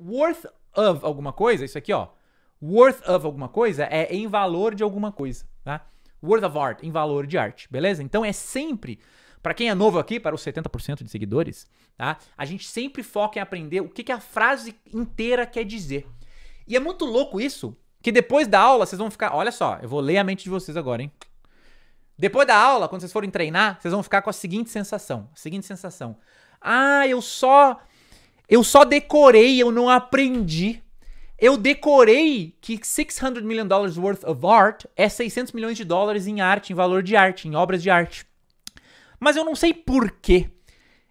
worth of alguma coisa, isso aqui, ó. Worth of alguma coisa é em valor de alguma coisa, tá? Worth of art, em valor de arte, beleza? Então é sempre, para quem é novo aqui, para os 70% de seguidores, tá? A gente sempre foca em aprender o que, que a frase inteira quer dizer. E é muito louco isso, que depois da aula vocês vão ficar. Olha só, eu vou ler a mente de vocês agora, hein? Depois da aula, quando vocês forem treinar, vocês vão ficar com a seguinte sensação: a seguinte sensação. Ah, eu só eu só decorei, eu não aprendi. Eu decorei que 600 million dollars worth of art é 600 milhões de dólares em arte, em valor de arte, em obras de arte. Mas eu não sei porquê.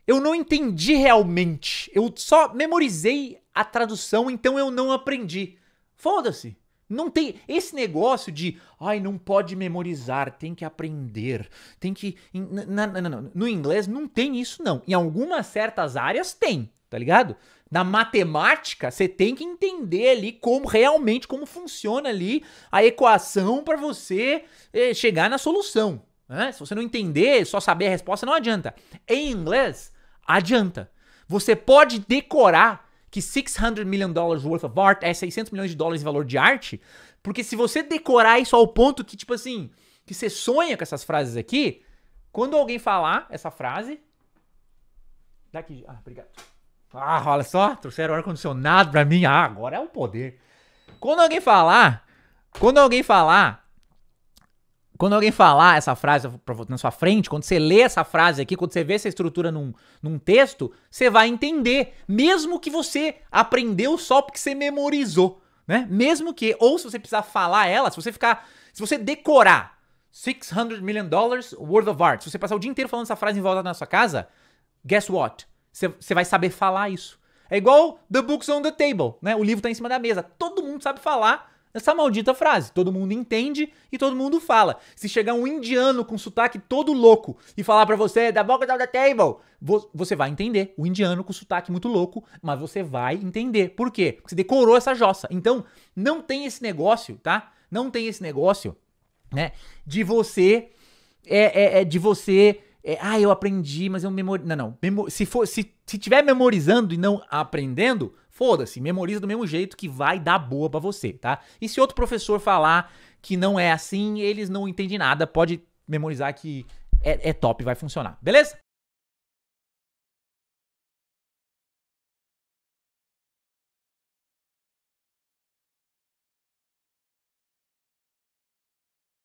Eu não entendi realmente. Eu só memorizei a tradução, então eu não aprendi. Foda-se. Não tem esse negócio de, ai, não pode memorizar, tem que aprender, tem que. Não, não, não, no inglês não tem isso, não. Em algumas certas áreas tem tá ligado? Na matemática, você tem que entender ali como realmente como funciona ali a equação para você eh, chegar na solução. Né? Se você não entender, só saber a resposta não adianta. Em inglês, adianta. Você pode decorar que 600 million dollars worth of art é 600 milhões de dólares em valor de arte, porque se você decorar isso ao ponto que, tipo assim, que você sonha com essas frases aqui, quando alguém falar essa frase. Daqui. Ah, obrigado. Ah, olha só, trouxeram ar-condicionado pra mim. Ah, agora é o um poder. Quando alguém falar, quando alguém falar, quando alguém falar essa frase na sua frente, quando você lê essa frase aqui, quando você vê essa estrutura num, num texto, você vai entender, mesmo que você aprendeu só porque você memorizou, né? Mesmo que, ou se você precisar falar ela, se você ficar, se você decorar 600 million dollars worth of art, se você passar o dia inteiro falando essa frase em volta na sua casa, guess what? Você vai saber falar isso. É igual The Book's on the Table, né? O livro tá em cima da mesa. Todo mundo sabe falar essa maldita frase. Todo mundo entende e todo mundo fala. Se chegar um indiano com sotaque todo louco e falar para você da boca da table, você vai entender. O indiano com sotaque muito louco, mas você vai entender. Por quê? Porque você decorou essa jossa. Então, não tem esse negócio, tá? Não tem esse negócio, né? De você é, é, é de você é, ah, eu aprendi, mas eu memorizo. Não, não. Memo se, for, se, se tiver memorizando e não aprendendo, foda-se, memoriza do mesmo jeito que vai dar boa para você, tá? E se outro professor falar que não é assim, eles não entendem nada, pode memorizar que é, é top, vai funcionar, beleza?